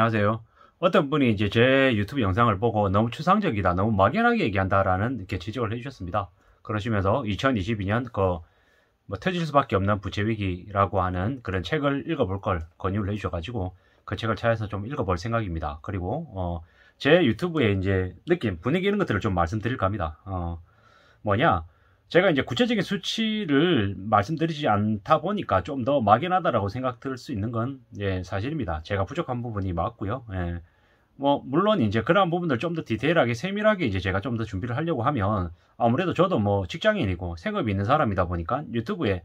안녕하세요. 어떤 분이 이제 제 유튜브 영상을 보고 너무 추상적이다, 너무 막연하게 얘기한다라는 이렇게 지적을 해주셨습니다. 그러시면서 2022년 그 뭐 터질 수밖에 없는 부채위기라고 하는 그런 책을 읽어볼 걸 권유를 해주셔가지고 그 책을 찾아서 좀 읽어볼 생각입니다. 그리고 어, 제 유튜브에 이제 느낌, 분위기 이런 것들을 좀 말씀드릴까 합니다. 어, 뭐냐, 제가 이제 구체적인 수치를 말씀드리지 않다 보니까 좀 더 막연하다라고 생각될 수 있는 건 예, 사실입니다. 제가 부족한 부분이 맞고요. 예. 뭐 물론 이제 그러한 부분들 좀 더 디테일하게 세밀하게 이제 제가 좀 더 준비를 하려고 하면 아무래도 저도 뭐 직장인이고 생업이 있는 사람이다 보니까 유튜브에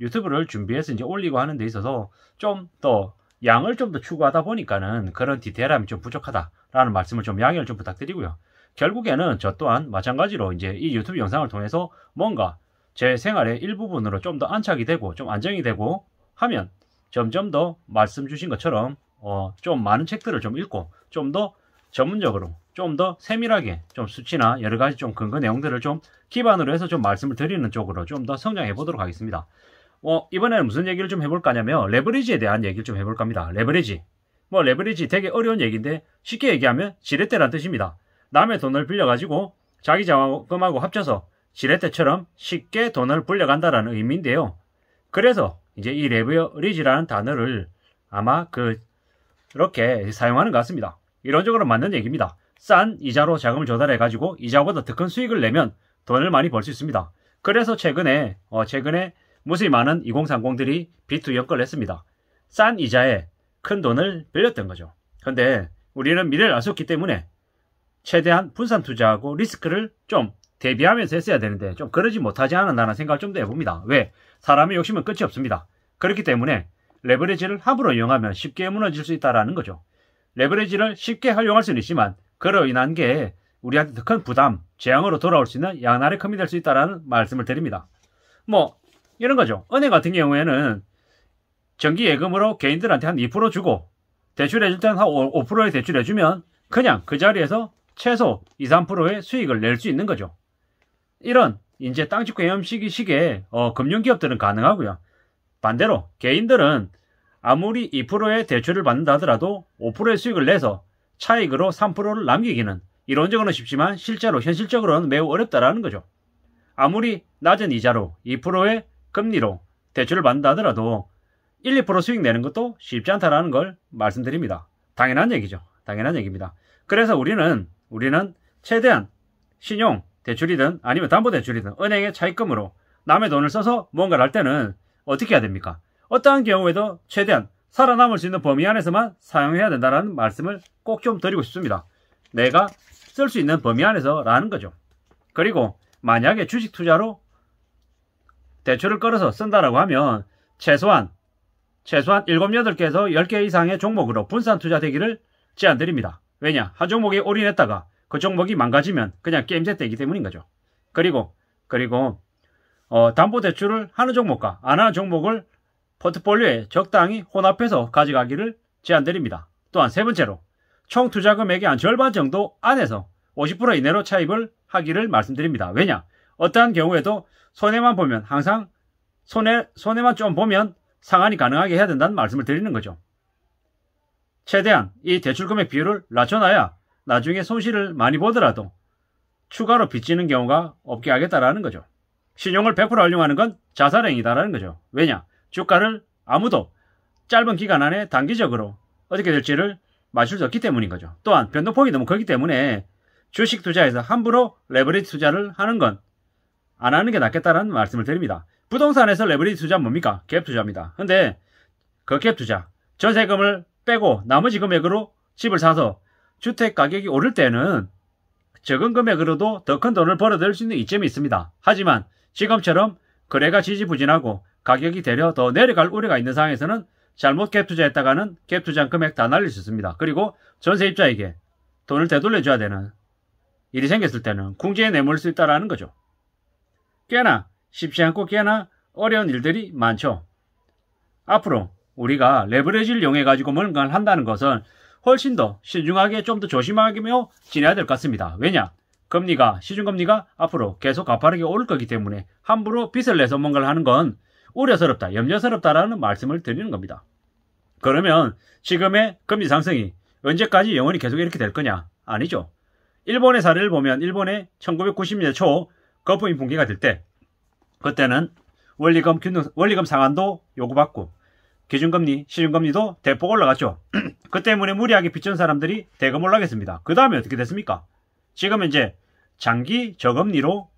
유튜브를 준비해서 이제 올리고 하는 데 있어서 좀 더 양을 좀 더 추구하다 보니까는 그런 디테일함이 좀 부족하다라는 말씀을 좀 양해를 좀 부탁드리고요. 결국에는 저 또한 마찬가지로 이제 이 유튜브 영상을 통해서 뭔가 제 생활의 일부분으로 좀 더 안착이 되고 좀 안정이 되고 하면 점점 더 말씀 주신 것처럼 어, 좀 많은 책들을 좀 읽고 좀 더 전문적으로 좀 더 세밀하게 좀 수치나 여러 가지 좀 근거 내용들을 좀 기반으로 해서 좀 말씀을 드리는 쪽으로 좀 더 성장해 보도록 하겠습니다. 어, 이번에는 무슨 얘기를 좀 해볼까 하냐면 레버리지에 대한 얘기를 좀 해볼까 합니다. 레버리지. 뭐 레버리지 되게 어려운 얘기인데 쉽게 얘기하면 지렛대란 뜻입니다. 남의 돈을 빌려가지고 자기 자금하고 합쳐서 지렛대처럼 쉽게 돈을 불려간다라는 의미인데요. 그래서 이제 이 레버리지라는 단어를 아마 그렇게 사용하는 것 같습니다. 이론적으로 맞는 얘기입니다. 싼 이자로 자금을 조달해가지고 이자보다 더 큰 수익을 내면 돈을 많이 벌 수 있습니다. 그래서 최근에 어, 최근에 무수히 많은 2030들이 B2 연걸 했습니다. 싼 이자에 큰 돈을 빌렸던 거죠. 근데 우리는 미래를 알 수 없기 때문에 최대한 분산 투자하고 리스크를 좀 대비하면서 했어야 되는데 좀 그러지 못하지 않았나는 라 생각을 좀 더 해봅니다. 왜? 사람의 욕심은 끝이 없습니다. 그렇기 때문에 레버리지를 함부로 이용하면 쉽게 무너질 수 있다는 거죠. 레버리지를 쉽게 활용할 수는 있지만 그로 인한 게 우리한테 더큰 부담, 재앙으로 돌아올 수 있는 양날의 컴이 될 수 있다는 말씀을 드립니다. 뭐 이런 거죠. 은행 같은 경우에는 정기 예금으로 개인들한테 한 2% 주고 대출해줄 때는 한5에 대출해주면 그냥 그 자리에서 최소 2, 3%의 수익을 낼 수 있는 거죠. 이런 이제 땅집고 헤엄치기 식의 어, 금융기업들은 가능하고요. 반대로 개인들은 아무리 2%의 대출을 받는다 하더라도 5%의 수익을 내서 차익으로 3%를 남기기는 이론적으로는 쉽지만 실제로 현실적으로는 매우 어렵다라는 거죠. 아무리 낮은 이자로 2%의 금리로 대출을 받는다 하더라도 1, 2% 수익 내는 것도 쉽지 않다라는 걸 말씀드립니다. 당연한 얘기죠. 당연한 얘기입니다. 그래서 우리는 우리는 최대한 신용 대출이든 아니면 담보 대출이든 은행의 차입금으로 남의 돈을 써서 뭔가를 할 때는 어떻게 해야 됩니까? 어떠한 경우에도 최대한 살아남을 수 있는 범위 안에서만 사용해야 된다는 말씀을 꼭 좀 드리고 싶습니다. 내가 쓸 수 있는 범위 안에서라는 거죠. 그리고 만약에 주식 투자로 대출을 끌어서 쓴다라고 하면 최소한 최소한 7, 8개에서 10개 이상의 종목으로 분산 투자 되기를 제안드립니다. 왜냐? 한 종목에 올인했다가 그 종목이 망가지면 그냥 게임세 때이기 때문인 거죠. 그리고 그리고 어, 담보대출을 하는 종목과 안 하는 종목을 포트폴리오에 적당히 혼합해서 가져가기를 제안드립니다. 또한 세 번째로 총 투자 금액의 한 절반 정도 안에서 50% 이내로 차입을 하기를 말씀드립니다. 왜냐? 어떠한 경우에도 손해만 보면 항상 손해, 손해만 좀 보면 상환이 가능하게 해야 된다는 말씀을 드리는 거죠. 최대한 이 대출금액 비율을 낮춰놔야 나중에 손실을 많이 보더라도 추가로 빚지는 경우가 없게 하겠다라는 거죠. 신용을 100% 활용하는 건 자살행위다라는 거죠. 왜냐? 주가를 아무도 짧은 기간 안에 단기적으로 어떻게 될지를 맞출 수 없기 때문인 거죠. 또한 변동폭이 너무 크기 때문에 주식 투자에서 함부로 레버리지 투자를 하는 건 안 하는 게 낫겠다라는 말씀을 드립니다. 부동산에서 레버리지 투자 뭡니까? 갭 투자입니다. 근데 그갭 투자, 전세금을 빼고 나머지 금액으로 집을 사서 주택 가격이 오를 때는 적은 금액으로도 더 큰 돈을 벌어들일 수 있는 이점이 있습니다. 하지만 지금처럼 거래가 지지부진하고 가격이 되려 더 내려갈 우려가 있는 상황에서는 잘못 갭 투자했다가는 갭 투자한 금액 다 날릴 수 있습니다. 그리고 전세입자에게 돈을 되돌려줘야 되는 일이 생겼을 때는 궁지에 내몰 수 있다라는 거죠. 꽤나 쉽지 않고 꽤나 어려운 일들이 많죠. 앞으로 우리가 레버리지를 이용해 가지고 뭔가를 한다는 것은 훨씬 더 신중하게 좀 더 조심하며 지내야 될 것 같습니다. 왜냐? 금리가 시중금리가 앞으로 계속 가파르게 오를 거기 때문에 함부로 빚을 내서 뭔가를 하는 건 우려스럽다, 염려스럽다라는 말씀을 드리는 겁니다. 그러면 지금의 금리 상승이 언제까지 영원히 계속 이렇게 될 거냐? 아니죠. 일본의 사례를 보면 일본의 1990년대 초거품인 붕괴가 될 때 그때는 원리금 균등, 원리금 상한도 요구받고 기준금리, 시중금리도 대폭 올라갔죠. 그 때문에 무리하게 빚진 사람들이 대금 올라갔습니다그 다음에 어떻게 됐습니까? 지금 이제 장기 저금리로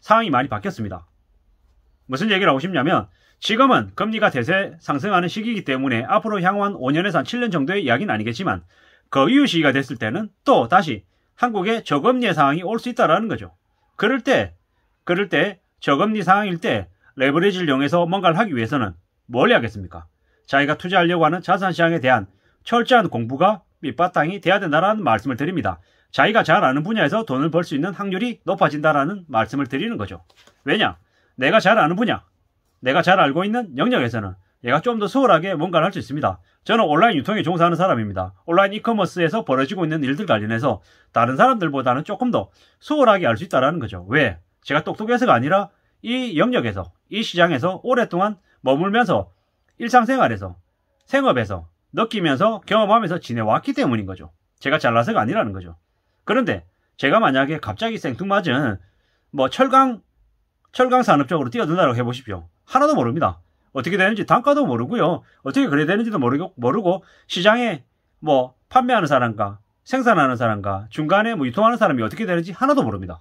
상황이 많이 바뀌었습니다. 무슨 얘기를 하고 싶냐면 지금은 금리가 대세 상승하는 시기이기 때문에 앞으로 향후한 5년에서 한 7년 정도의 이야기는 아니겠지만 그 이후 시기가 됐을 때는 또 다시 한국의 저금리 의 상황이 올 수 있다라는 거죠. 그럴 때, 그럴 때 저금리 상황일 때 레버리지를 이용해서 뭔가를 하기 위해서는 멀리 하겠습니까? 자기가 투자하려고 하는 자산시장에 대한 철저한 공부가 밑바탕이 돼야 된다라는 말씀을 드립니다. 자기가 잘 아는 분야에서 돈을 벌 수 있는 확률이 높아진다라는 말씀을 드리는 거죠. 왜냐? 내가 잘 아는 분야, 내가 잘 알고 있는 영역에서는 얘가 좀 더 수월하게 뭔가를 할 수 있습니다. 저는 온라인 유통에 종사하는 사람입니다. 온라인 이커머스에서 벌어지고 있는 일들 관련해서 다른 사람들보다는 조금 더 수월하게 알 수 있다는 거죠. 왜? 제가 똑똑해서가 아니라 이 영역에서, 이 시장에서 오랫동안 머물면서 일상생활에서 생업에서 느끼면서 경험하면서 지내왔기 때문인 거죠. 제가 잘나서가 아니라는 거죠. 그런데 제가 만약에 갑자기 생뚱맞은 뭐 철강 철강 산업 쪽으로 뛰어든다고 해보십시오. 하나도 모릅니다. 어떻게 되는지 단가도 모르고요. 어떻게 그래야 되는지도 모르고, 모르고 시장에 뭐 판매하는 사람과 생산하는 사람과 중간에 뭐 유통하는 사람이 어떻게 되는지 하나도 모릅니다.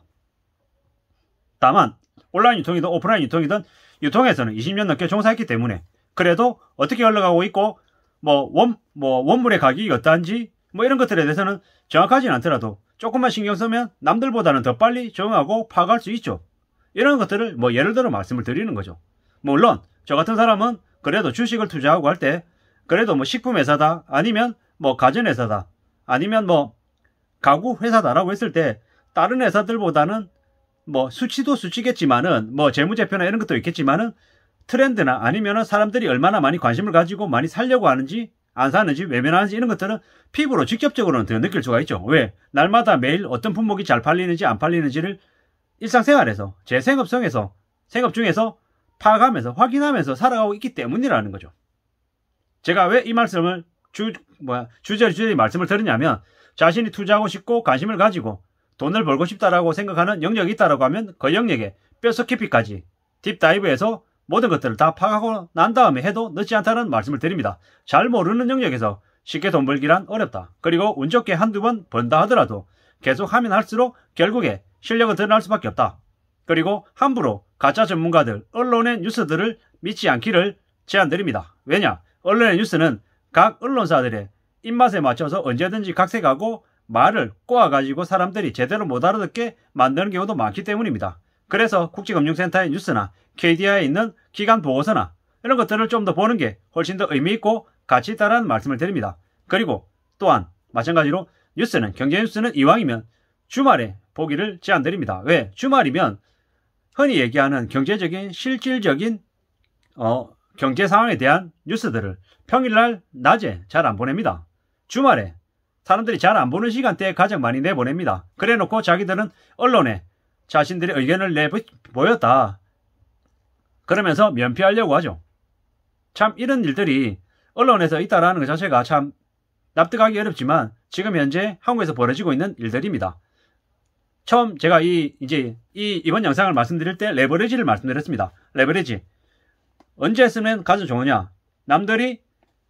다만 온라인 유통이든 오프라인 유통이든 유통에서는 20년 넘게 종사했기 때문에 그래도 어떻게 흘러가고 있고 뭐 원뭐 뭐 원물의 가격이 어떠한지 뭐 이런 것들에 대해서는 정확하진 않더라도 조금만 신경 쓰면 남들보다는 더 빨리 적응하고 파악할 수 있죠. 이런 것들을 뭐 예를 들어 말씀을 드리는 거죠. 물론 저 같은 사람은 그래도 주식을 투자하고 할 때 그래도 뭐 식품 회사다 아니면 뭐 가전 회사다 아니면 뭐 가구 회사다라고 했을 때 다른 회사들보다는 뭐 수치도 수치겠지만은 뭐 재무제표나 이런 것도 있겠지만은 트렌드나 아니면은 사람들이 얼마나 많이 관심을 가지고 많이 살려고 하는지 안 사는지 외면하는지 이런 것들은 피부로 직접적으로는 더 느낄 수가 있죠. 왜? 날마다 매일 어떤 품목이 잘 팔리는지 안 팔리는지를 일상생활에서 제 생업성에서 생업 중에서 파악하면서 확인하면서 살아가고 있기 때문이라는 거죠. 제가 왜 이 말씀을 주, 뭐야, 주저리 주저리 말씀을 드리냐면 자신이 투자하고 싶고 관심을 가지고 돈을 벌고 싶다라고 생각하는 영역이 있다라고 하면 그 영역에 뼛속 깊이까지 딥다이브에서 모든 것들을 다 파악하고 난 다음에 해도 늦지 않다는 말씀을 드립니다. 잘 모르는 영역에서 쉽게 돈 벌기란 어렵다. 그리고 운 좋게 한두 번 번다 하더라도 계속 하면 할수록 결국에 실력은 드러날 수밖에 없다. 그리고 함부로 가짜 전문가들, 언론의 뉴스들을 믿지 않기를 제안드립니다. 왜냐? 언론의 뉴스는 각 언론사들의 입맛에 맞춰서 언제든지 각색하고 말을 꼬아가지고 사람들이 제대로 못 알아듣게 만드는 경우도 많기 때문입니다. 그래서 국제금융센터의 뉴스나 KDI에 있는 기관 보고서나 이런 것들을 좀 더 보는 게 훨씬 더 의미 있고 가치 있다는 말씀을 드립니다. 그리고 또한 마찬가지로 뉴스는 경제 뉴스는 이왕이면 주말에 보기를 제안드립니다. 왜? 주말이면 흔히 얘기하는 경제적인 실질적인 어, 경제 상황에 대한 뉴스들을 평일날 낮에 잘 안 보냅니다. 주말에 사람들이 잘 안 보는 시간대에 가장 많이 내보냅니다. 그래놓고 자기들은 언론에 자신들의 의견을 내보였다. 그러면서 면피하려고 하죠. 참 이런 일들이 언론에서 있다라는 것 자체가 참 납득하기 어렵지만 지금 현재 한국에서 벌어지고 있는 일들입니다. 처음 제가 이 이제 이 이번 영상을 말씀드릴 때 레버리지를 말씀드렸습니다. 레버리지 언제 쓰면 가장 좋으냐? 남들이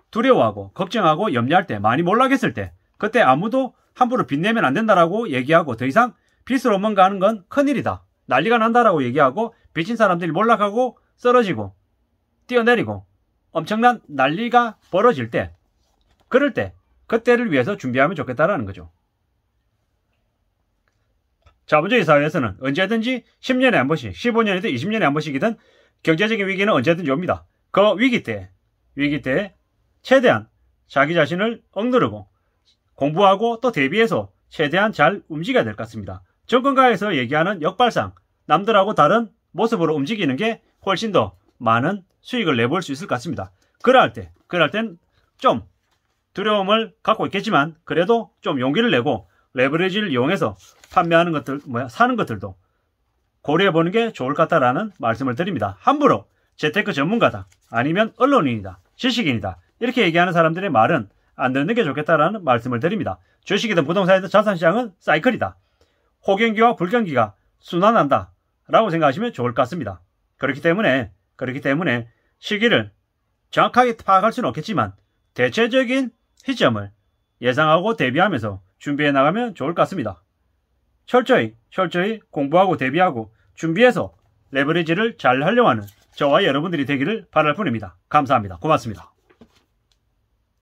두려워하고 걱정하고 염려할 때 많이 몰락했을 때 그때 아무도 함부로 빚 내면 안 된다라고 얘기하고 더 이상 빚으로 뭔가하는 건 큰일이다. 난리가 난다라고 얘기하고 빚진 사람들이 몰락하고 쓰러지고 뛰어내리고 엄청난 난리가 벌어질 때 그럴 때 그때를 위해서 준비하면 좋겠다라는 거죠. 자본주의 사회에서는 언제든지 10년에 한 번씩, 15년이든 20년에 한 번씩이든 경제적인 위기는 언제든지 옵니다. 그 위기 때, 위기 때 최대한 자기 자신을 억누르고 공부하고 또 대비해서 최대한 잘 움직여야 될 것 같습니다. 정권가에서 얘기하는 역발상, 남들하고 다른 모습으로 움직이는 게 훨씬 더 많은 수익을 내볼 수 있을 것 같습니다. 그럴 때, 그럴 땐 좀 두려움을 갖고 있겠지만 그래도 좀 용기를 내고 레버리지를 이용해서 판매하는 것들, 뭐야, 사는 것들도 고려해 보는 게 좋을 것 같다라는 말씀을 드립니다. 함부로 재테크 전문가다, 아니면 언론인이다, 지식인이다 이렇게 얘기하는 사람들의 말은 안 듣는 게 좋겠다라는 말씀을 드립니다. 주식이든 부동산이든 자산시장은 사이클이다. 호경기와 불경기가 순환한다. 라고 생각하시면 좋을 것 같습니다. 그렇기 때문에, 그렇기 때문에 시기를 정확하게 파악할 수는 없겠지만 대체적인 시점을 예상하고 대비하면서 준비해 나가면 좋을 것 같습니다. 철저히, 철저히 공부하고 대비하고 준비해서 레버리지를 잘 활용하는 저와 여러분들이 되기를 바랄 뿐입니다. 감사합니다. 고맙습니다.